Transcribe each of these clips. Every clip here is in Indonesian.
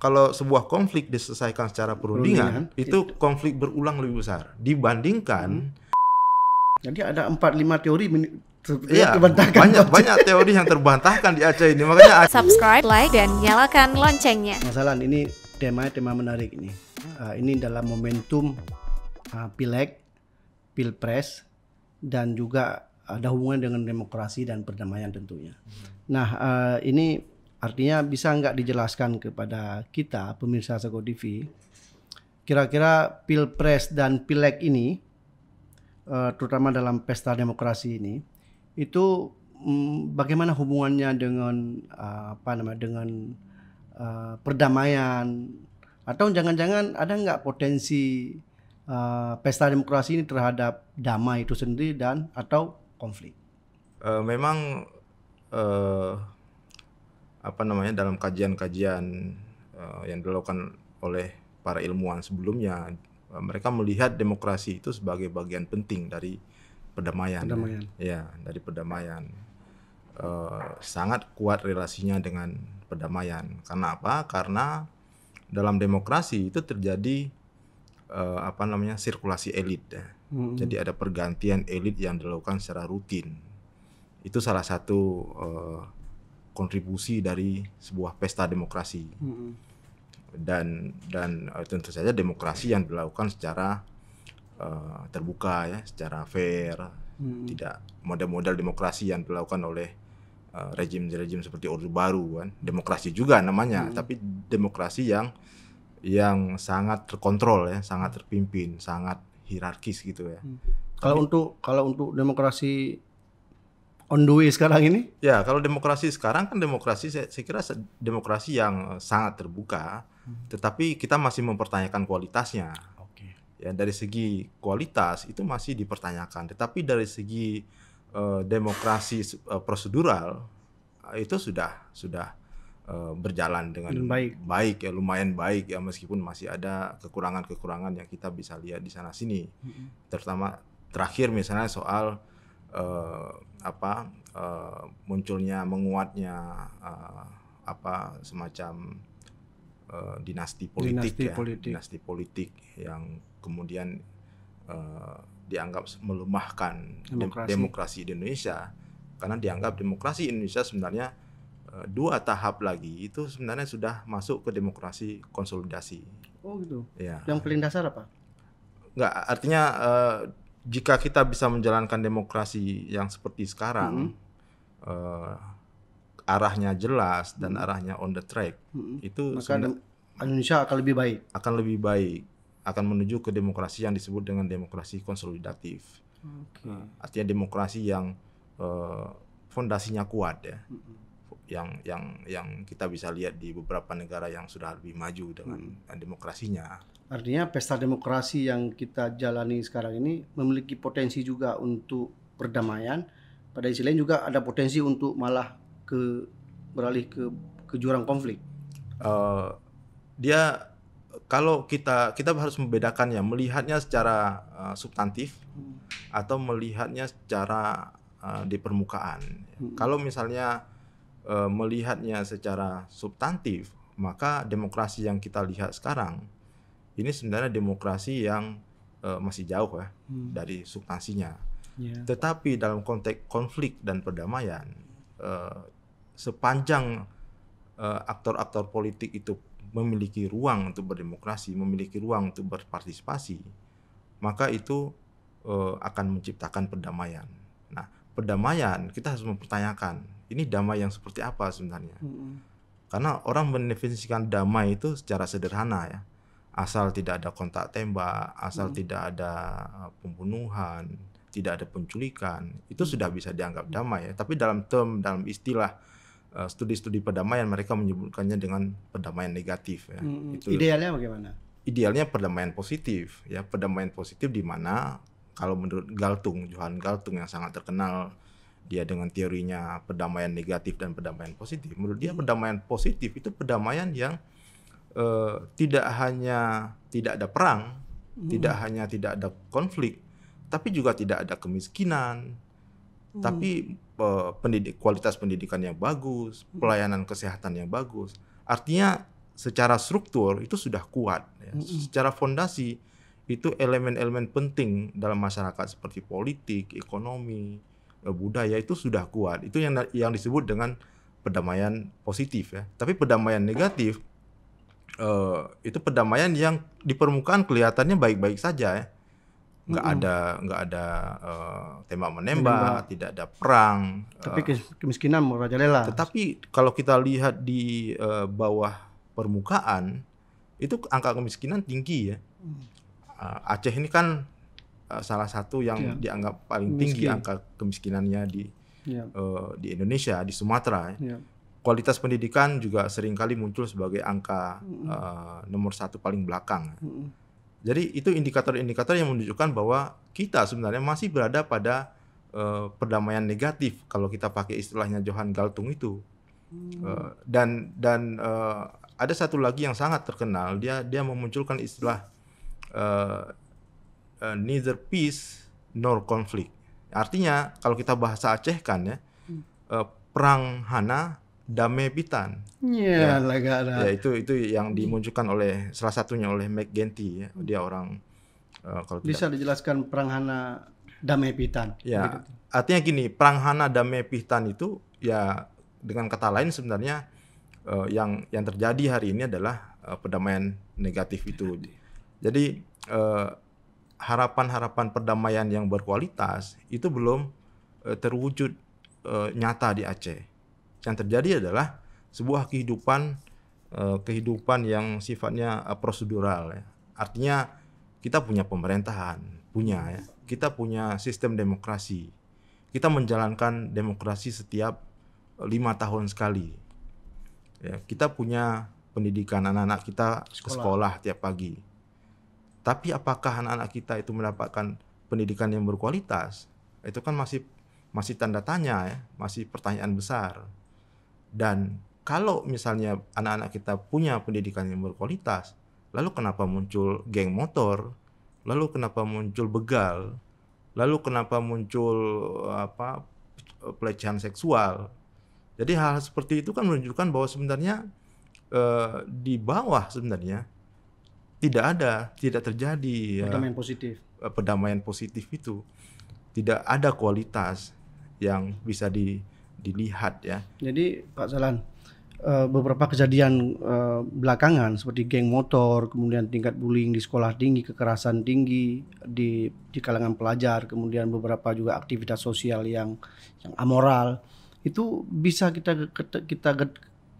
kalau sebuah konflik diselesaikan secara perundingan, perundingan itu konflik berulang lebih besar dibandingkan hmm. Jadi ada 4 5 teori Iya, banyak banyak teori yang terbantahkan di Aceh ini. Makanya subscribe, like dan nyalakan loncengnya. Masalah ini tema tema menarik ini. Uh, ini dalam momentum uh, pileg, pilpres dan juga ada hubungan dengan demokrasi dan perdamaian tentunya. Nah, uh, ini Artinya bisa nggak dijelaskan kepada kita pemirsa Sago TV kira-kira pilpres dan pileg ini eh, terutama dalam pesta demokrasi ini itu mm, bagaimana hubungannya dengan eh, apa namanya dengan eh, perdamaian atau jangan-jangan ada nggak potensi pesta demokrasi ini terhadap damai itu sendiri dan atau konflik? memang apa namanya dalam kajian-kajian uh, yang dilakukan oleh para ilmuwan sebelumnya uh, mereka melihat demokrasi itu sebagai bagian penting dari perdamaian. Perdamaian. Ya, dari perdamaian. Uh, sangat kuat relasinya dengan perdamaian. Karena apa? Karena dalam demokrasi itu terjadi uh, apa namanya sirkulasi elit. Ya. -hmm. Jadi ada pergantian elit yang dilakukan secara rutin. Itu salah satu uh, kontribusi dari sebuah pesta demokrasi hmm. dan dan uh, tentu saja demokrasi yang dilakukan secara uh, terbuka ya secara fair hmm. tidak model-model demokrasi yang dilakukan oleh uh, rejim-rejim seperti Orde Baru kan demokrasi juga namanya hmm. tapi demokrasi yang yang sangat terkontrol ya sangat terpimpin sangat hierarkis gitu ya hmm. kalau untuk kalau untuk demokrasi on the way sekarang ini? Ya, kalau demokrasi sekarang kan demokrasi saya, saya kira demokrasi yang sangat terbuka, hmm. tetapi kita masih mempertanyakan kualitasnya. Oke. Okay. Ya, dari segi kualitas itu masih dipertanyakan, tetapi dari segi uh, demokrasi uh, prosedural eh, itu sudah sudah berjalan dengan baik. baik ya lumayan baik ya meskipun masih ada kekurangan-kekurangan yang kita bisa lihat di sana sini. Hmm. Terutama terakhir misalnya soal uh, apa uh, munculnya menguatnya uh, apa semacam uh, dinasti politik dinasti ya politik. dinasti politik yang kemudian uh, dianggap melemahkan demokrasi. demokrasi di Indonesia karena dianggap demokrasi Indonesia sebenarnya dua tahap lagi itu sebenarnya sudah masuk ke demokrasi konsolidasi. Oh gitu. Ya. Yang paling dasar apa? Enggak, artinya jika kita bisa menjalankan demokrasi yang seperti sekarang, mm-hmm. uh, arahnya jelas dan mm-hmm. arahnya on the track, mm-hmm. itu maka Indonesia akan lebih baik. Akan lebih baik, akan menuju ke demokrasi yang disebut dengan demokrasi konsolidatif. Okay. Artinya demokrasi yang uh, fondasinya kuat ya. Mm-hmm yang yang yang kita bisa lihat di beberapa negara yang sudah lebih maju dengan hmm. demokrasinya. Artinya pesta demokrasi yang kita jalani sekarang ini memiliki potensi juga untuk perdamaian. Pada sisi lain juga ada potensi untuk malah ke beralih ke ke jurang konflik. Uh, dia kalau kita kita harus membedakannya, melihatnya secara uh, substantif hmm. atau melihatnya secara uh, di permukaan. Hmm. Kalau misalnya uh, melihatnya secara substantif, maka demokrasi yang kita lihat sekarang ini sebenarnya demokrasi yang uh, masih jauh ya hmm. dari substansinya. Yeah. Tetapi dalam konteks konflik dan perdamaian, uh, sepanjang eh, aktor-aktor uh, politik itu memiliki ruang untuk berdemokrasi, memiliki ruang untuk berpartisipasi, maka itu uh, akan menciptakan perdamaian. Nah, perdamaian kita harus mempertanyakan ini damai yang seperti apa sebenarnya. Mm -hmm. Karena orang mendefinisikan damai itu secara sederhana ya asal tidak ada kontak tembak, asal hmm. tidak ada uh, pembunuhan, tidak ada penculikan, itu hmm. sudah bisa dianggap damai ya. Tapi dalam term dalam istilah uh, studi-studi uh, perdamaian mereka menyebutkannya dengan perdamaian negatif ya. Hmm, hmm. Itu idealnya bagaimana? Idealnya perdamaian positif ya, perdamaian positif di mana kalau menurut Galtung, Johan Galtung yang sangat terkenal dia dengan teorinya perdamaian negatif dan perdamaian positif. Menurut dia hmm. perdamaian positif itu perdamaian yang Eh, tidak hanya tidak ada perang, hmm. tidak hanya tidak ada konflik, tapi juga tidak ada kemiskinan, hmm. tapi uh, pendidik kualitas pendidikan yang bagus, hmm. pelayanan kesehatan yang bagus. Artinya secara struktur itu sudah kuat, ya. hmm. secara fondasi itu elemen-elemen penting dalam masyarakat seperti politik, ekonomi, eh, budaya itu sudah kuat. Itu yang yang disebut dengan perdamaian positif ya. Tapi perdamaian negatif Eh, itu perdamaian yang di permukaan kelihatannya baik-baik saja ya nggak mm -hmm. ada nggak ada uh, tembak menembak, tidak ada perang tapi uh, kemiskinan merajalela tetapi kalau kita lihat di uh, bawah permukaan itu angka kemiskinan tinggi ya uh, Aceh ini kan uh, salah satu yang yeah. dianggap paling Miskin. tinggi angka kemiskinannya di yeah. Iya. uh, di Indonesia di Sumatera yeah. Iya kualitas pendidikan juga seringkali muncul sebagai angka mm-hmm. uh, nomor satu paling belakang. Mm-hmm. Jadi itu indikator-indikator yang menunjukkan bahwa kita sebenarnya masih berada pada uh, perdamaian negatif kalau kita pakai istilahnya Johan Galtung itu. Mm. Uh, dan dan uh, ada satu lagi yang sangat terkenal dia dia memunculkan istilah uh, uh, neither peace nor conflict. Artinya kalau kita bahasa Aceh kan ya mm. uh, perang hana Dame Pitan, Iya, yeah, ya. Lagara. Ya itu itu yang dimunculkan oleh salah satunya oleh Mac ya. Dia orang uh, kalau bisa tidak. dijelaskan perang Hana Dame Pitan. Ya. Artinya gini, perang Hana Dame Pitan itu ya dengan kata lain sebenarnya uh, yang yang terjadi hari ini adalah uh, perdamaian negatif itu. Jadi harapan-harapan uh, perdamaian yang berkualitas itu belum uh, terwujud uh, nyata di Aceh yang terjadi adalah sebuah kehidupan eh, kehidupan yang sifatnya eh, prosedural ya. Artinya kita punya pemerintahan, punya ya. Kita punya sistem demokrasi. Kita menjalankan demokrasi setiap eh, lima tahun sekali. Ya, kita punya pendidikan anak-anak kita sekolah. ke sekolah tiap pagi. Tapi apakah anak-anak kita itu mendapatkan pendidikan yang berkualitas? Itu kan masih masih tanda tanya ya, masih pertanyaan besar. Dan kalau misalnya anak-anak kita punya pendidikan yang berkualitas, lalu kenapa muncul geng motor? Lalu kenapa muncul begal? Lalu kenapa muncul apa pelecehan seksual? Jadi hal, -hal seperti itu kan menunjukkan bahwa sebenarnya eh, di bawah sebenarnya tidak ada, tidak terjadi ya, perdamaian ya, positif. Eh, perdamaian positif itu tidak ada kualitas yang bisa di dilihat ya. Jadi Pak Zalan, eh, beberapa kejadian eh, belakangan seperti geng motor, kemudian tingkat bullying di sekolah tinggi, kekerasan tinggi di di kalangan pelajar, kemudian beberapa juga aktivitas sosial yang yang amoral itu bisa kita kita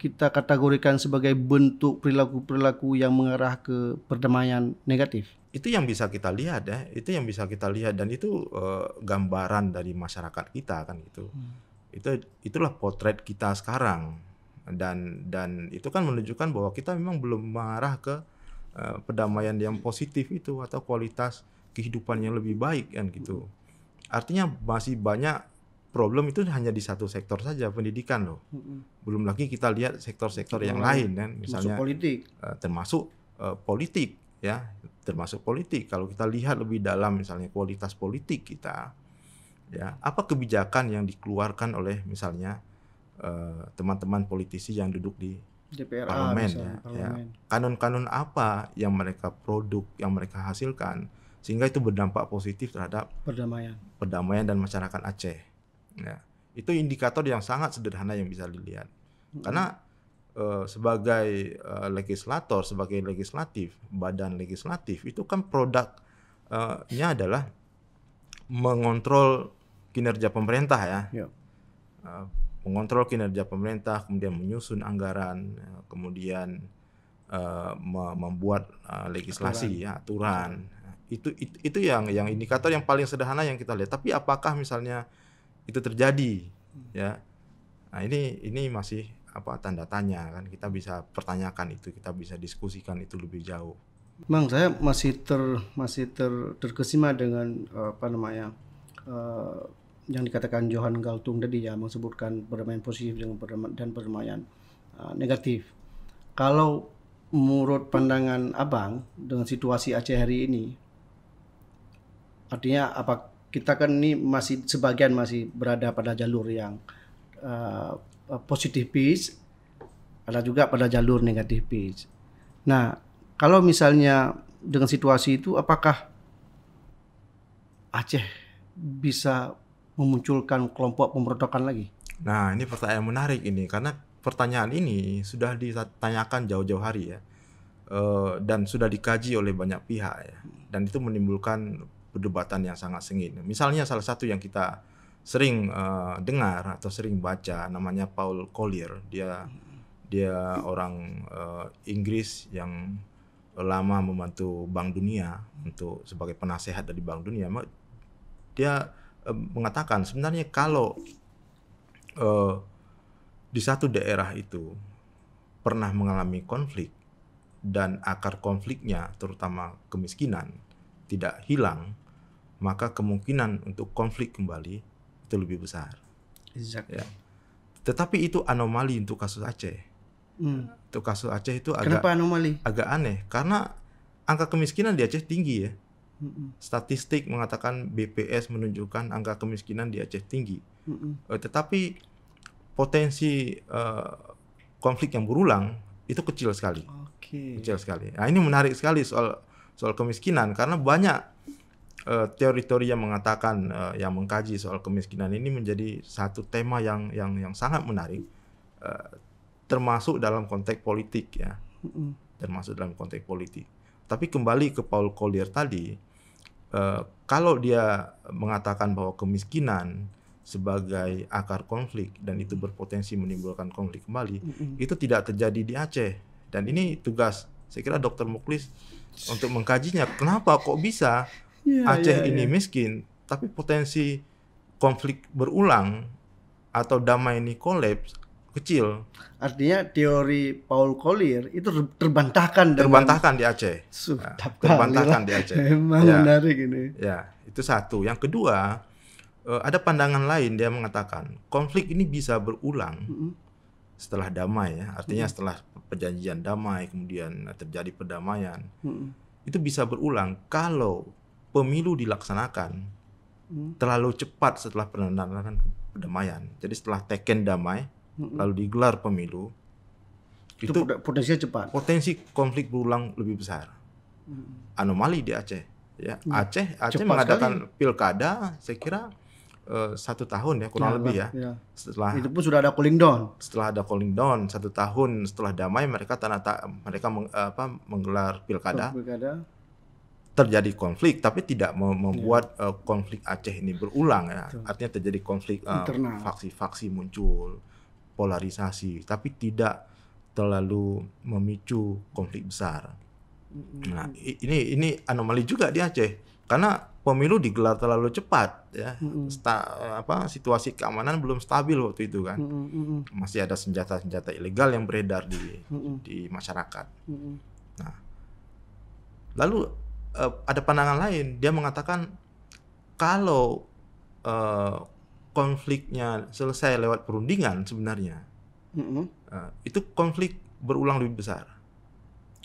kita, kategorikan sebagai bentuk perilaku-perilaku yang mengarah ke perdamaian negatif. Itu yang bisa kita lihat ya, itu yang bisa kita lihat dan itu uh, gambaran dari masyarakat kita kan gitu. Hmm itu itulah potret kita sekarang dan dan itu kan menunjukkan bahwa kita memang belum mengarah ke uh, perdamaian yang positif itu atau kualitas kehidupan yang lebih baik kan gitu artinya masih banyak problem itu hanya di satu sektor saja pendidikan loh belum lagi kita lihat sektor-sektor yang lain kan misalnya politik uh, termasuk uh, politik ya termasuk politik kalau kita lihat lebih dalam misalnya kualitas politik kita ya apa kebijakan yang dikeluarkan oleh misalnya eh, teman-teman uh, politisi yang duduk di DPR parlemen misalnya, ya, ya. kanun-kanun apa yang mereka produk yang mereka hasilkan sehingga itu berdampak positif terhadap perdamaian perdamaian dan masyarakat Aceh ya itu indikator yang sangat sederhana yang bisa dilihat hmm. karena uh, sebagai uh, legislator sebagai legislatif badan legislatif itu kan produknya uh adalah mengontrol kinerja pemerintah ya. ya. Eh, mengontrol kinerja pemerintah, kemudian menyusun anggaran, ya, kemudian uh, membuat uh, legislasi aturan. ya aturan. Itu, itu itu yang yang indikator yang paling sederhana yang kita lihat. Tapi apakah misalnya itu terjadi hmm. ya? Nah, ini ini masih apa tanda tanya kan kita bisa pertanyakan itu, kita bisa diskusikan itu lebih jauh. Bang, saya masih ter masih ter terkesima dengan apa namanya? yang dikatakan Johan Galtung tadi ya mengsebutkan permainan positif dengan permainan dan permainan uh, negatif. Kalau menurut pandangan Abang dengan situasi Aceh hari ini artinya apa kita kan ini masih sebagian masih berada pada jalur yang uh, positif peace ada juga pada jalur negatif peace. Nah, kalau misalnya dengan situasi itu apakah Aceh bisa memunculkan kelompok pemberontakan lagi? Nah, ini pertanyaan menarik ini karena pertanyaan ini sudah ditanyakan jauh-jauh hari ya. E, dan sudah dikaji oleh banyak pihak ya. Dan itu menimbulkan perdebatan yang sangat sengit. Misalnya salah satu yang kita sering e, dengar atau sering baca namanya Paul Collier. Dia dia orang e, Inggris yang lama membantu Bank Dunia untuk sebagai penasehat dari Bank Dunia. Dia Eh, mengatakan sebenarnya kalau eh, di satu daerah itu pernah mengalami konflik dan akar konfliknya terutama kemiskinan tidak hilang maka kemungkinan untuk konflik kembali itu lebih besar. Exactly. Ya. Tetapi itu anomali untuk kasus Aceh. Hmm. Untuk kasus Aceh itu agak Kenapa anomali? agak aneh karena angka kemiskinan di Aceh tinggi ya. Statistik mengatakan BPS menunjukkan angka kemiskinan di Aceh tinggi. Mm-mm. Eh, tetapi potensi uh, konflik yang berulang itu kecil sekali. Okay. Kecil sekali. Nah, ini menarik sekali soal soal kemiskinan karena banyak uh, eh, teori-teori yang mengatakan uh, yang mengkaji soal kemiskinan ini menjadi satu tema yang yang yang sangat menarik uh, termasuk dalam konteks politik ya. Mm-mm. Termasuk dalam konteks politik. Tapi kembali ke Paul Collier tadi, Eh, kalau dia mengatakan bahwa kemiskinan sebagai akar konflik dan itu berpotensi menimbulkan konflik kembali, mm -hmm. itu tidak terjadi di Aceh. Dan ini tugas saya kira Dokter Muklis untuk mengkajinya. Kenapa kok bisa yeah, ya, Aceh yeah, ini yeah. miskin, tapi potensi konflik berulang atau damai ini kolaps kecil. Artinya teori Paul Collier itu terbantahkan terbantahkan di Aceh. Ya, terbantahkan di Aceh. Memang ya. menarik ini. Ya, itu satu. Yang kedua, eh, ada pandangan lain dia mengatakan konflik ini bisa berulang mm -hmm. setelah damai ya. Artinya mm -hmm. setelah perjanjian damai kemudian terjadi perdamaian. Mm -hmm. Itu bisa berulang kalau pemilu dilaksanakan mm. terlalu cepat setelah penandatanganan perdamaian. Jadi setelah teken damai, hmm. lalu digelar pemilu itu, itu potensinya cepat potensi konflik berulang lebih besar anomali di Aceh ya. ya Aceh Aceh cepat mengadakan sekali. pilkada saya kira uh, satu tahun ya kurang ya, lebih ya. ya setelah itu pun sudah ada cooling down setelah ada cooling down satu tahun setelah damai mereka tanah tak mereka meng, apa, menggelar pilkada, pilkada terjadi konflik tapi tidak ya. membuat ya. konflik Aceh ini berulang ya artinya terjadi konflik faksi eh, faksi-faksi muncul polarisasi, tapi tidak terlalu memicu konflik besar. Nah, ini ini anomali juga di Aceh karena pemilu digelar terlalu cepat ya. Sta, apa situasi keamanan belum stabil waktu itu kan. Masih ada senjata-senjata ilegal yang beredar di di masyarakat. Nah, lalu uh, ada pandangan lain, dia mengatakan kalau uh, konfliknya selesai lewat perundingan sebenarnya mm -hmm. uh, itu konflik berulang lebih besar.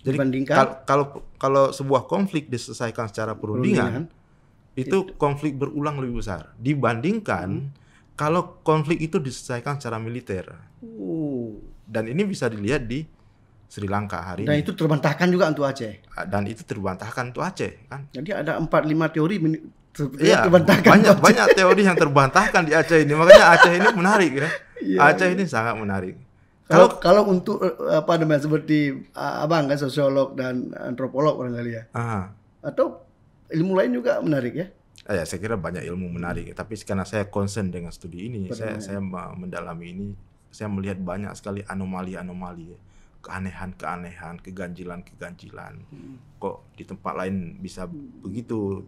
Jadi kalau kalau sebuah konflik diselesaikan secara perundingan, perundingan itu, itu konflik berulang lebih besar dibandingkan hmm. kalau konflik itu diselesaikan secara militer. Uh. Dan ini bisa dilihat di Sri Lanka hari dan ini. Dan itu terbantahkan juga untuk Aceh. Ah, dan itu terbantahkan untuk Aceh kan. Jadi ada empat lima teori Iya, banyak banyak teori yang terbantahkan di Aceh ini. Makanya Aceh ini menarik ya. Iya, Aceh ini sangat menarik. Kalau kalau untuk eh, apa namanya seperti eh, abang kan sosiolog dan antropolog barangkali ya. Aha. Atau ilmu lain juga menarik ya. Ah, ya, saya kira banyak ilmu menarik, tapi karena saya concern dengan studi ini, saya saya mendalami ini, saya melihat banyak sekali anomali-anomali ya. keanehan-keanehan, keganjilan-keganjilan. Hmm. Kok di tempat lain bisa hmm. begitu?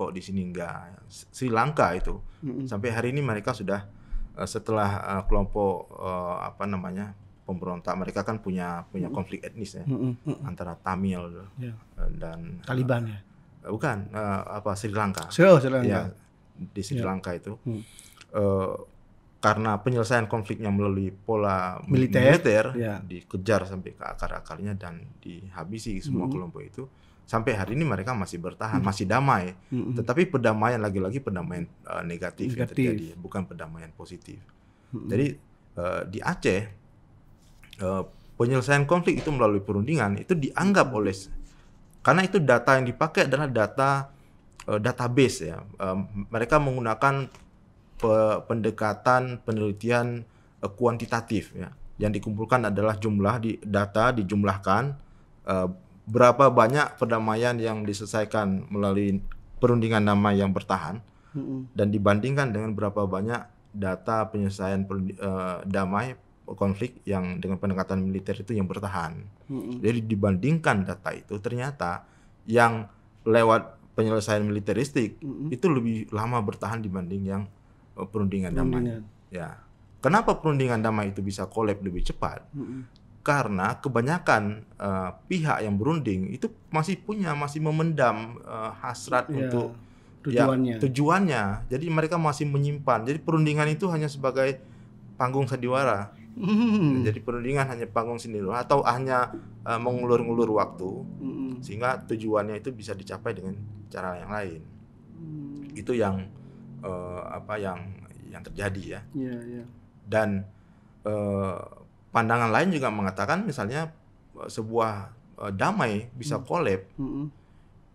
kok di sini enggak. Sri Lanka itu. Mm -hmm. Sampai hari ini mereka sudah uh, setelah uh, kelompok uh, apa namanya? pemberontak mereka kan punya punya mm -hmm. konflik etnis ya. Mm -hmm. Antara Tamil yeah. Ya. dan Taliban ya. Uh, bukan uh, apa Sri Lanka. Sri, oh, Sri Lanka. Ya, di Sri yeah. Lanka itu. Mm. Uh, karena penyelesaian konfliknya melalui pola militer, militer ya. dikejar sampai ke akar-akarnya dan dihabisi semua mm -hmm. kelompok itu sampai hari ini mereka masih bertahan, hmm. masih damai. Hmm. Tetapi perdamaian lagi-lagi perdamaian uh, eh, negatif, negatif yang terjadi, bukan perdamaian positif. Hmm. Jadi uh, di Aceh uh, penyelesaian konflik itu melalui perundingan itu dianggap hmm. oleh karena itu data yang dipakai adalah data uh, database ya. Uh, mereka menggunakan pe pendekatan penelitian uh, kuantitatif ya. Yang dikumpulkan adalah jumlah di data dijumlahkan uh, berapa banyak perdamaian yang diselesaikan melalui perundingan damai yang bertahan mm -hmm. dan dibandingkan dengan berapa banyak data penyelesaian per, uh, eh, damai konflik yang dengan pendekatan militer itu yang bertahan. Mm -hmm. Jadi dibandingkan data itu ternyata yang lewat penyelesaian militeristik mm -hmm. itu lebih lama bertahan dibanding yang perundingan, eh, perundingan. damai. Ya. Kenapa perundingan damai itu bisa kolab lebih cepat? Mm -hmm karena kebanyakan uh, pihak yang berunding itu masih punya masih memendam uh, hasrat iya, ya, untuk tujuannya. Ya, tujuannya. Jadi mereka masih menyimpan. Jadi perundingan itu hanya sebagai panggung sandiwara. Mm. Jadi perundingan hanya panggung sandiwara atau hanya uh, eh, mengulur ulur waktu mm. sehingga tujuannya itu bisa dicapai dengan cara yang lain. Mm. Itu yang uh, apa yang yang terjadi ya. Yeah, yeah. Dan uh, pandangan lain juga mengatakan misalnya e, sebuah uh, damai bisa hmm. collab hmm.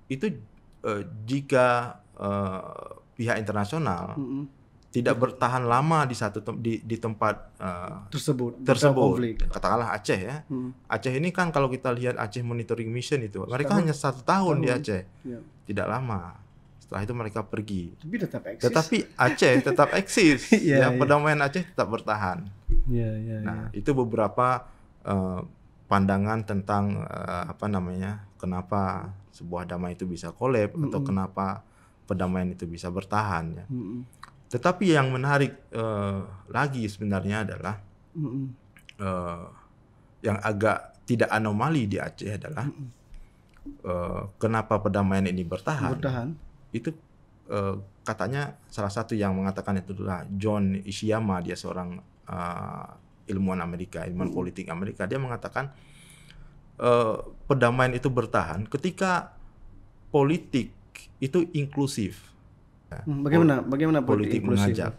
itu uh, jika uh, pihak internasional hmm. tidak bertahan lama di satu tem di, di tempat uh, tersebut tersebut katakanlah Aceh ya hmm. Aceh ini kan kalau kita lihat Aceh monitoring mission itu mereka hanya satu tahun, tahun. di Aceh ya. tidak lama setelah itu mereka pergi. Tapi tetap eksis. Tetapi Aceh tetap eksis. yeah, yang yeah. perdamaian Aceh tetap bertahan. Yeah, yeah, iya. nah, yeah. itu beberapa uh, pandangan tentang uh, apa namanya? Kenapa sebuah damai itu bisa kolab mm -mm. atau kenapa perdamaian itu bisa bertahan ya. Mm -mm. Tetapi yang menarik uh, lagi sebenarnya adalah mm -mm. Uh, yang agak tidak anomali di Aceh adalah mm -mm. Uh, kenapa perdamaian ini bertahan? Bertahan itu uh, katanya salah satu yang mengatakan itu adalah John Ishiyama dia seorang uh, ilmuwan Amerika ilmuwan hmm. politik Amerika dia mengatakan uh, perdamaian itu bertahan ketika politik itu inklusif hmm, bagaimana bagaimana politik, inklusif? mengajak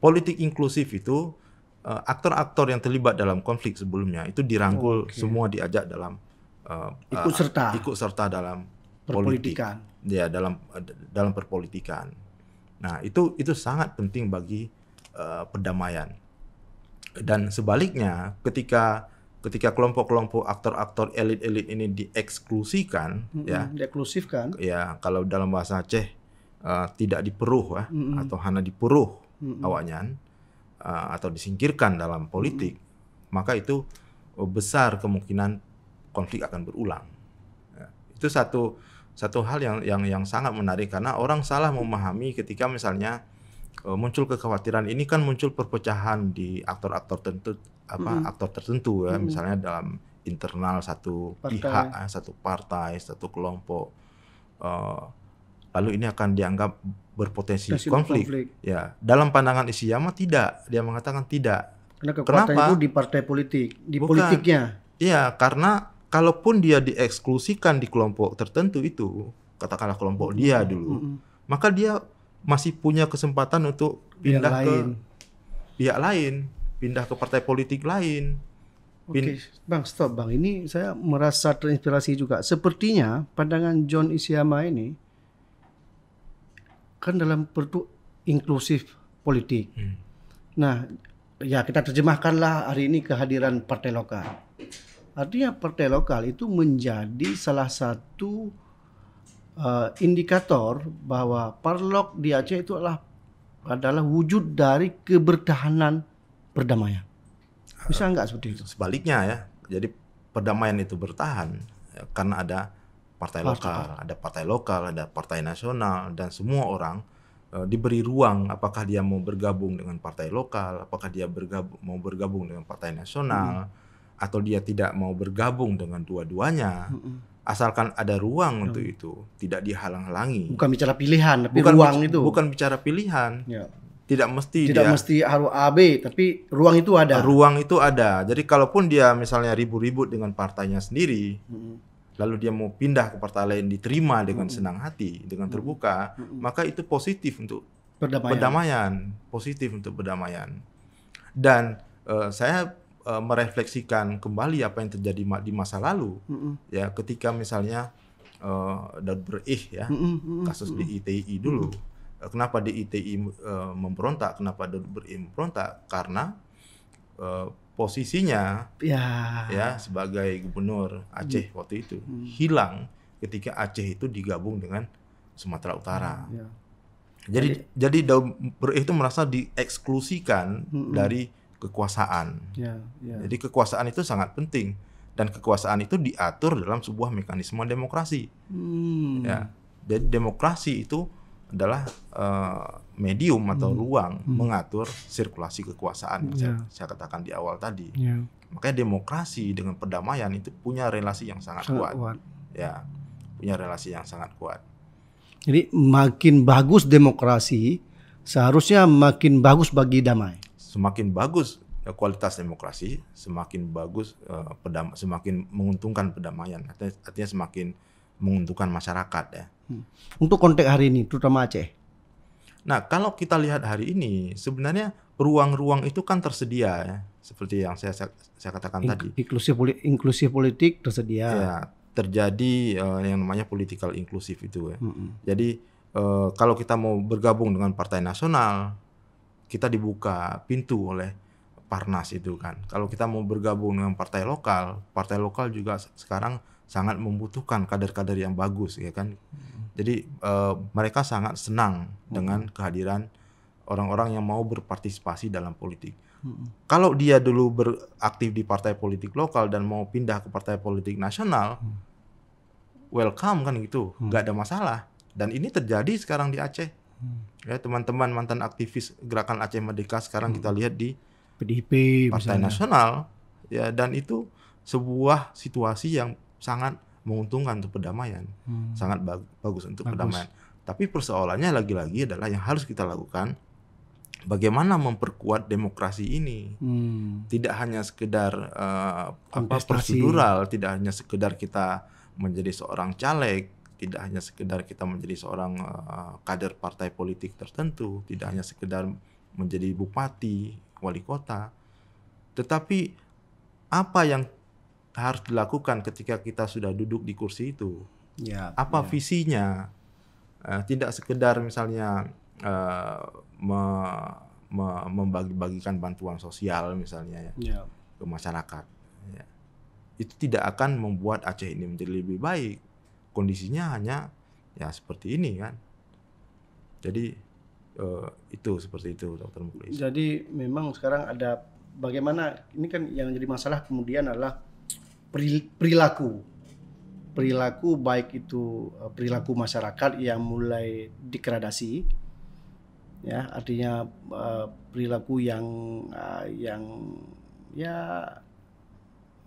politik inklusif itu aktor-aktor uh, yang terlibat dalam konflik sebelumnya itu dirangkul oh, okay. semua diajak dalam uh, ikut serta uh, ikut serta dalam politik ya dalam dalam perpolitikan. Nah, itu itu sangat penting bagi uh, perdamaian. Dan sebaliknya, ketika ketika kelompok-kelompok aktor-aktor elit-elit ini dieksklusikan mm -hmm, ya, dieksklusifkan. Ya, kalau dalam bahasa Aceh uh, eh, tidak diperuh ya, mm -hmm. atau hanya diperuh mm -hmm. awaknya uh, eh, atau disingkirkan dalam politik, mm -hmm. maka itu besar kemungkinan konflik akan berulang. Ya, itu satu satu hal yang yang yang sangat menarik karena orang salah memahami ketika misalnya e, muncul kekhawatiran ini kan muncul perpecahan di aktor-aktor tertentu apa mm -hmm. aktor tertentu ya mm -hmm. misalnya dalam internal satu partai. pihak eh, satu partai satu kelompok uh, lalu ini akan dianggap berpotensi konflik. konflik ya dalam pandangan Isyama tidak dia mengatakan tidak karena kekuatan Kenapa? itu di partai politik di Bukan. politiknya iya karena kalaupun dia dieksklusikan di kelompok tertentu itu, katakanlah kelompok mm -hmm. dia dulu, mm -hmm. maka dia masih punya kesempatan untuk pindah pihak ke lain. pihak lain, pindah ke partai politik lain. Oke, okay. Bang, stop Bang. Ini saya merasa terinspirasi juga. Sepertinya pandangan John Isiyama ini kan dalam bentuk inklusif politik. Hmm. Nah, ya kita terjemahkanlah hari ini kehadiran partai lokal. Artinya partai lokal itu menjadi salah satu uh, indikator bahwa parlok di Aceh itu adalah adalah wujud dari kebertahanan perdamaian. Bisa ah, nggak seperti itu? Sebaliknya ya, jadi perdamaian itu bertahan ya, karena ada partai, partai lokal, ada partai lokal, ada partai nasional dan semua orang eh, diberi ruang apakah dia mau bergabung dengan partai lokal, apakah dia bergabung mau bergabung dengan partai nasional. Hmm atau dia tidak mau bergabung dengan dua-duanya, mm-hmm. asalkan ada ruang mm untuk itu, tidak dihalang-halangi. Bukan bicara pilihan, tapi bukan ruang itu. Bukan bicara pilihan. Ya. Tidak mesti tidak dia, mesti harus ab tapi ruang itu ada. Ruang itu ada. Jadi kalaupun dia misalnya ribut-ribut dengan partainya sendiri, mm-hmm lalu dia mau pindah ke partai lain diterima dengan mm-hmm. senang hati, dengan terbuka, mm-hmm. maka itu positif untuk perdamaian. perdamaian, positif untuk perdamaian. Dan uh, saya uh, merefleksikan kembali apa yang terjadi di masa lalu mm -hmm. ya ketika misalnya uh, Daud Berih ya mm -hmm. kasus mm -hmm. di ITI dulu mm -hmm. kenapa di ITI uh, memberontak kenapa Daud Berih memberontak karena uh, posisinya ya. ya sebagai gubernur Aceh hmm. waktu itu hmm. hilang ketika Aceh itu digabung dengan Sumatera Utara. Hmm, yeah. Jadi jadi, jadi Daud Berih itu merasa dieksklusikan hmm. dari kekuasaan. Yeah, yeah. Jadi kekuasaan itu sangat penting dan kekuasaan itu diatur dalam sebuah mekanisme demokrasi. Hmm. Ya, jadi demokrasi itu adalah uh, medium atau hmm. ruang hmm. mengatur sirkulasi kekuasaan. Yeah. Saya, ya. saya katakan di awal tadi. Yeah. Makanya demokrasi dengan perdamaian itu punya relasi yang sangat, sangat kuat. kuat. Ya, punya relasi yang sangat kuat. Jadi makin bagus demokrasi, seharusnya makin bagus bagi damai semakin bagus eh, kualitas demokrasi, semakin bagus uh, pedam, semakin menguntungkan perdamaian, artinya, artinya semakin menguntungkan masyarakat ya. Hmm. Untuk konteks hari ini, terutama Aceh. Nah, kalau kita lihat hari ini, sebenarnya ruang-ruang itu kan tersedia ya, seperti yang saya saya, saya katakan In, tadi. Inklusif politik, inklusif politik tersedia. Ya, terjadi uh, yang namanya political inklusif itu ya. Mm -hmm. Jadi uh, kalau kita mau bergabung dengan partai nasional, kita dibuka pintu oleh Parnas itu kan. Kalau kita mau bergabung dengan partai lokal, partai lokal juga sekarang sangat membutuhkan kader-kader yang bagus ya kan. Hmm. Jadi e, mereka sangat senang hmm. dengan kehadiran orang-orang yang mau berpartisipasi dalam politik. Hmm. Kalau dia dulu beraktif di partai politik lokal dan mau pindah ke partai politik nasional, welcome kan gitu, nggak ada masalah. Dan ini terjadi sekarang di Aceh Hmm. Ya teman-teman mantan aktivis gerakan Aceh Merdeka sekarang hmm. kita lihat di PDIP Partai misalnya. Nasional ya dan itu sebuah situasi yang sangat menguntungkan untuk perdamaian, hmm. sangat bag bagus untuk bagus. perdamaian. Tapi persoalannya lagi-lagi adalah yang harus kita lakukan bagaimana memperkuat demokrasi ini. Hmm. Tidak hanya sekedar uh, apa prosedural, tidak hanya sekedar kita menjadi seorang caleg, tidak hanya sekedar kita menjadi seorang uh, kader partai politik tertentu, tidak hanya sekedar menjadi bupati, wali kota, tetapi apa yang harus dilakukan ketika kita sudah duduk di kursi itu? Ya, apa ya. visinya? Uh, tidak sekedar misalnya uh, me, me, membagi-bagikan bantuan sosial misalnya ya, ya. ke masyarakat. Ya. Itu tidak akan membuat Aceh ini menjadi lebih baik kondisinya hanya ya seperti ini kan. Jadi eh, itu seperti itu dokter Mukhlis. Jadi memang sekarang ada bagaimana ini kan yang jadi masalah kemudian adalah perilaku perilaku baik itu eh, perilaku masyarakat yang mulai degradasi ya artinya eh, perilaku yang eh, yang ya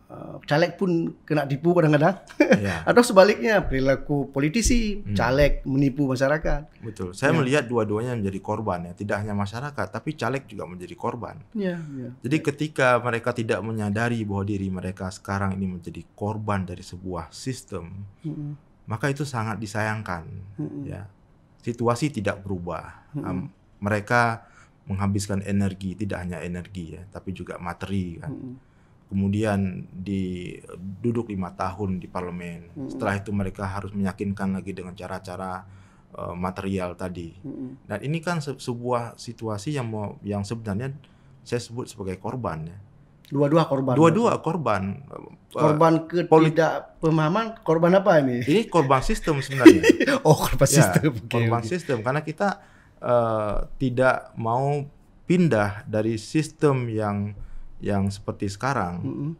Eh, caleg pun kena tipu kadang-kadang Yeah. atau sebaliknya perilaku politisi hmm. caleg menipu masyarakat betul saya yeah. melihat dua-duanya menjadi korban ya tidak hanya masyarakat tapi caleg juga menjadi korban Yeah. Yeah. jadi ketika mereka tidak menyadari bahwa diri mereka sekarang ini menjadi korban dari sebuah sistem hmm. maka itu sangat disayangkan hmm. ya situasi tidak berubah hmm. um, mereka menghabiskan energi tidak hanya energi ya tapi juga materi kan hmm kemudian di duduk lima tahun di parlemen. Mm-hmm. Setelah itu mereka harus meyakinkan lagi dengan cara-cara uh, material tadi. Mm-hmm. Dan ini kan se- sebuah situasi yang mau yang sebenarnya saya sebut sebagai korban ya. Dua-dua korban. Dua-dua korban. Eh, korban pemahaman korban apa ini? Ini korban sistem sebenarnya. oh, korban ya, sistem. Okay, korban okay. sistem karena kita uh, tidak mau pindah dari sistem yang yang seperti sekarang mm -hmm.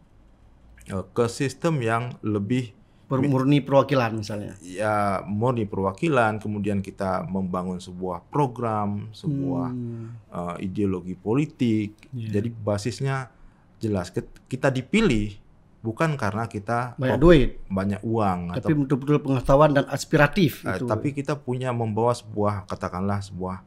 ke sistem yang lebih murni perwakilan misalnya. Ya, murni perwakilan, kemudian kita membangun sebuah program, sebuah hmm. uh, ideologi politik. Yeah. Jadi basisnya jelas kita dipilih bukan karena kita banyak duit, banyak uang, tapi betul-betul pengetahuan dan aspiratif. Uh, eh, itu. Tapi kita punya membawa sebuah katakanlah sebuah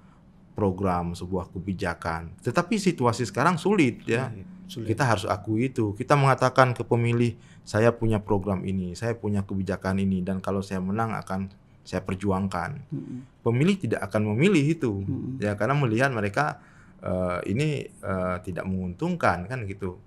program, sebuah kebijakan. Tetapi situasi sekarang sulit ya. Iya, iya. Sulit. Kita harus akui itu. Kita mengatakan ke pemilih, saya punya program ini, saya punya kebijakan ini dan kalau saya menang akan saya perjuangkan. Hmm. Pemilih tidak akan memilih itu. Hmm. Ya karena melihat mereka uh, ini uh, tidak menguntungkan kan gitu.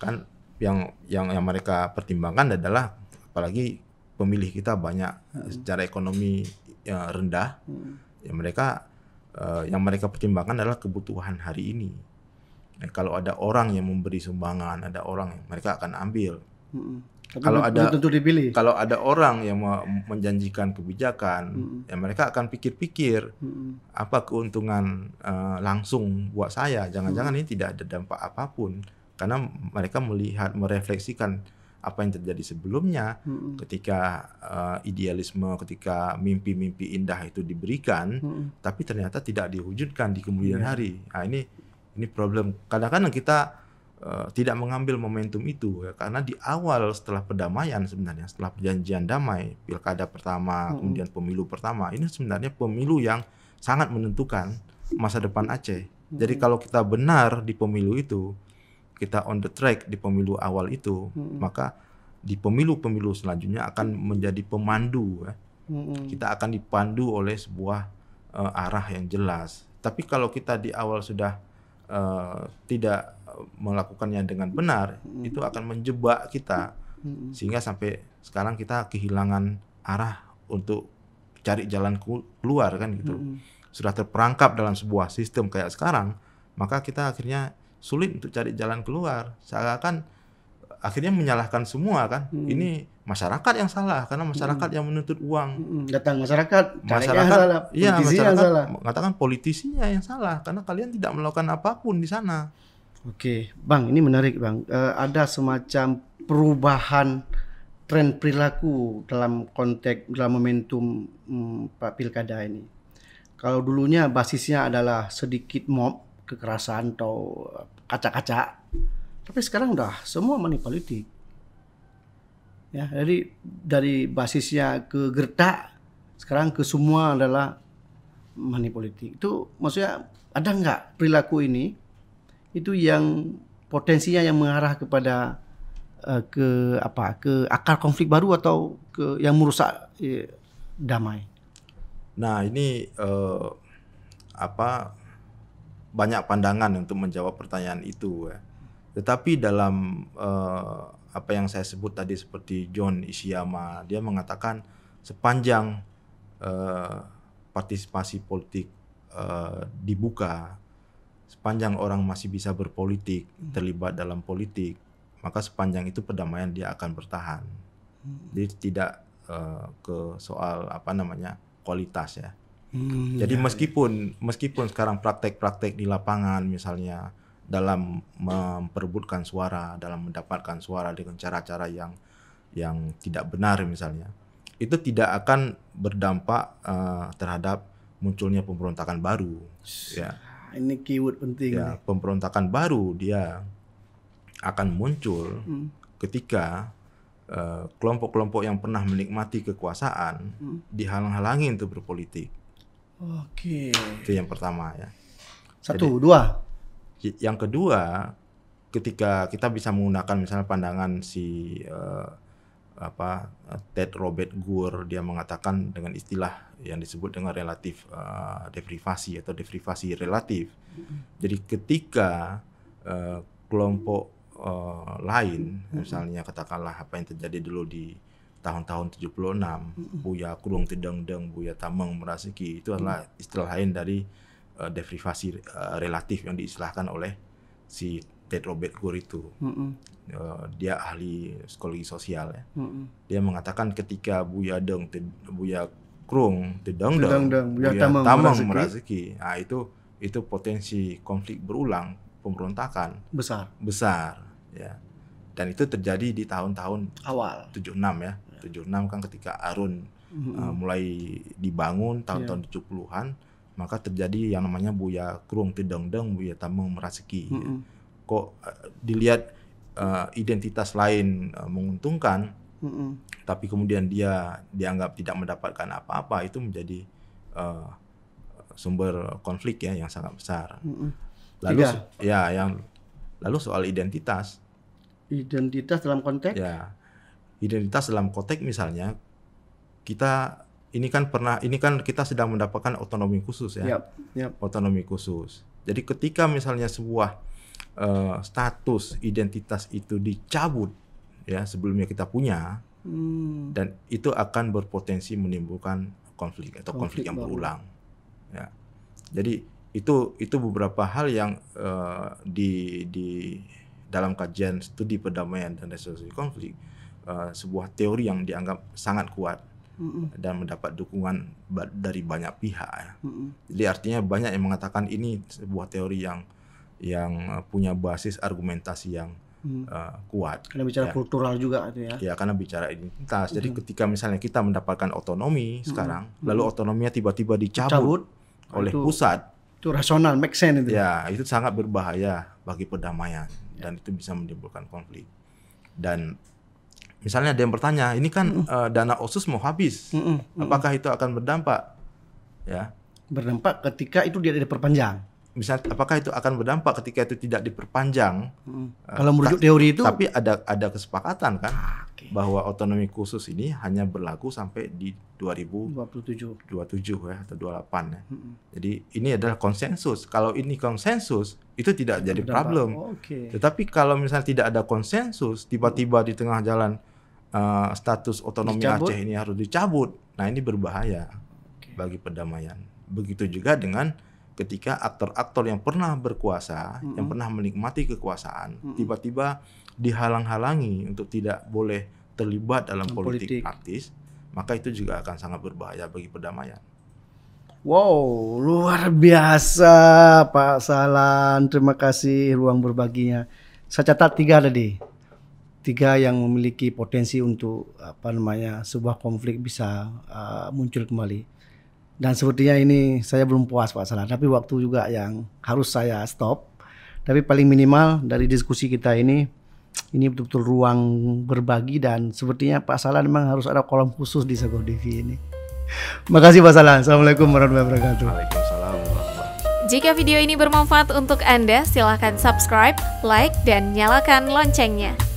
Kan yang yang yang mereka pertimbangkan adalah apalagi pemilih kita banyak hmm. secara ekonomi ya, rendah. Hmm. Ya mereka Eh, yang mereka pertimbangkan adalah kebutuhan hari ini. Nah, kalau ada orang yang memberi sumbangan, ada orang yang mereka akan ambil. Mm kalau ada tentu dipilih. kalau ada orang yang menjanjikan kebijakan, mm ya mereka akan pikir-pikir mm apa keuntungan uh, langsung buat saya. Jangan-jangan mm ini tidak ada dampak apapun karena mereka melihat merefleksikan apa yang terjadi sebelumnya hmm. ketika uh, idealisme ketika mimpi-mimpi indah itu diberikan hmm. tapi ternyata tidak diwujudkan di kemudian hmm. hari nah ini ini problem kadang-kadang kita uh, tidak mengambil momentum itu ya, karena di awal setelah perdamaian sebenarnya setelah perjanjian damai pilkada pertama hmm. kemudian pemilu pertama ini sebenarnya pemilu yang sangat menentukan masa depan Aceh jadi kalau kita benar di pemilu itu kita on the track di pemilu awal itu, hmm. maka di pemilu-pemilu selanjutnya akan menjadi pemandu. Ya. Hmm. Kita akan dipandu oleh sebuah uh, arah yang jelas. Tapi kalau kita di awal sudah uh, tidak melakukannya dengan benar, hmm. itu akan menjebak kita hmm. sehingga sampai sekarang kita kehilangan arah untuk cari jalan keluar kan gitu. Hmm. Sudah terperangkap dalam sebuah sistem kayak sekarang, maka kita akhirnya sulit untuk cari jalan keluar. Saya Seakan akhirnya menyalahkan semua kan. Hmm. Ini masyarakat yang salah karena masyarakat hmm. yang menuntut uang. Hmm. Datang masyarakat, masyarakat salah, iya masyarakat yang salah. mengatakan politisinya yang salah karena kalian tidak melakukan apapun di sana. Oke, Bang, ini menarik, Bang. E, ada semacam perubahan tren perilaku dalam konteks dalam momentum hmm, Pak Pilkada ini. Kalau dulunya basisnya adalah sedikit mob, kekerasan atau kaca-kaca tapi sekarang udah semua money politik ya jadi dari basisnya ke gertak sekarang ke semua adalah money politik itu maksudnya ada nggak perilaku ini itu yang potensinya yang mengarah kepada uh, ke apa ke akar konflik baru atau ke yang merusak uh, damai nah ini uh, apa banyak pandangan untuk menjawab pertanyaan itu. Ya. Tetapi dalam uh, apa yang saya sebut tadi seperti John Isiyama, dia mengatakan sepanjang uh, partisipasi politik uh, dibuka, sepanjang orang masih bisa berpolitik, hmm. terlibat dalam politik, maka sepanjang itu perdamaian dia akan bertahan. Hmm. Jadi tidak uh, ke soal apa namanya kualitas ya. Hmm, Jadi ya, ya. meskipun ya. meskipun sekarang praktek-praktek di lapangan misalnya dalam memperebutkan suara, dalam mendapatkan suara dengan cara-cara yang yang tidak benar misalnya, itu tidak akan berdampak uh, terhadap munculnya pemberontakan baru. Ya. Ini keyword penting. Ya, pemberontakan baru dia akan muncul hmm. ketika kelompok eh, kelompok-kelompok yang pernah menikmati kekuasaan hmm. dihalang-halangi untuk berpolitik Oke. Okay. Itu yang pertama ya. Satu, Jadi, dua. Yang kedua, ketika kita bisa menggunakan misalnya pandangan si uh, apa Ted Robert Gore dia mengatakan dengan istilah yang disebut dengan relatif uh, deprivasi atau deprivasi relatif. Jadi ketika uh, kelompok uh, lain misalnya katakanlah apa yang terjadi dulu di tahun-tahun 76 mm -hmm. Buya Kurung Tedeng-deng Buya Tameng Merasiki itu adalah istilah lain dari uh, deprivasi uh, relatif yang diistilahkan oleh si Ted Robert Gore itu. Mm -hmm. uh, dia ahli psikologi sosial ya. Mm -hmm. Dia mengatakan ketika Buya Deng te, Buya Krung deng Buya, Buya Tameng, Tameng Merasiki, nah itu itu potensi konflik berulang pemberontakan besar besar ya dan itu terjadi di tahun-tahun awal 76 ya 76 kan ketika Arun mm-hmm. uh, mulai dibangun tahun-tahun yeah. Iya. 70-an maka terjadi yang namanya Buya Krung Tidengdeng Buya Tameng Merasiki Mm-hmm. Ya. Kok uh, dilihat uh, identitas lain uh, menguntungkan mm-hmm. tapi kemudian dia dianggap tidak mendapatkan apa-apa itu menjadi uh, sumber konflik ya yang sangat besar. Mm-hmm. Lalu iya. ya yang lalu soal identitas. Identitas dalam konteks ya identitas dalam Kotek misalnya kita ini kan pernah ini kan kita sedang mendapatkan otonomi khusus ya yep, yep. otonomi khusus jadi ketika misalnya sebuah uh, status identitas itu dicabut ya sebelumnya kita punya hmm. dan itu akan berpotensi menimbulkan konflik atau konflik, konflik yang berulang ya jadi itu itu beberapa hal yang uh, di di dalam kajian studi perdamaian dan resolusi konflik uh, sebuah teori yang dianggap sangat kuat mm dan mendapat dukungan dari banyak pihak. Ya. Mm Jadi artinya banyak yang mengatakan ini sebuah teori yang yang eh, punya basis argumentasi yang hmm. uh, kuat. Karena bicara ya. kultural juga itu ya. Ya, karena bicara identitas. Jadi hmm. ketika misalnya kita mendapatkan otonomi hmm. sekarang, hmm. lalu otonominya tiba-tiba dicabut, Cabut, nah oleh itu, pusat. Itu rasional, make sense itu. Ya, itu sangat berbahaya bagi perdamaian dan itu bisa menimbulkan konflik. Dan misalnya ada yang bertanya, ini kan mm Uh, dana OSUS mau habis, mm -mm. Mm apakah itu akan berdampak? Ya. Berdampak ketika itu tidak diperpanjang. Misalnya, apakah itu akan berdampak ketika itu tidak diperpanjang? Mm. Uh, Kalau menurut teori itu, tapi ada ada kesepakatan kan ah, okay. bahwa otonomi khusus ini hanya berlaku sampai di 2027, 27 ya atau 28 ya. Mm -mm. Jadi ini adalah konsensus. Kalau ini konsensus, itu tidak jadi problem. Oh, okay. Tetapi kalau misalnya tidak ada konsensus, tiba-tiba di tengah jalan Eh, status otonomi dicabut. Aceh ini harus dicabut. Nah ini berbahaya okay. bagi perdamaian. Begitu juga dengan ketika aktor-aktor yang pernah berkuasa, mm -hmm. yang pernah menikmati kekuasaan, mm-hmm. tiba-tiba tiba tiba dihalang halangi untuk tidak boleh terlibat dalam politik, politik praktis, maka itu juga akan sangat berbahaya bagi perdamaian. Wow, luar biasa Pak Salan. Terima kasih ruang berbaginya. Saya catat tiga tadi tiga yang memiliki potensi untuk apa namanya sebuah konflik bisa uh, muncul kembali. Dan sepertinya ini saya belum puas Pak Salah, tapi waktu juga yang harus saya stop. Tapi paling minimal dari diskusi kita ini ini betul-betul ruang berbagi dan sepertinya Pak Salah memang harus ada kolom khusus di Sago TV ini. Makasih Pak Salah. Assalamualaikum warahmatullahi wabarakatuh. Waalaikumsalam. Jika video ini bermanfaat untuk Anda, silahkan subscribe, like, dan nyalakan loncengnya.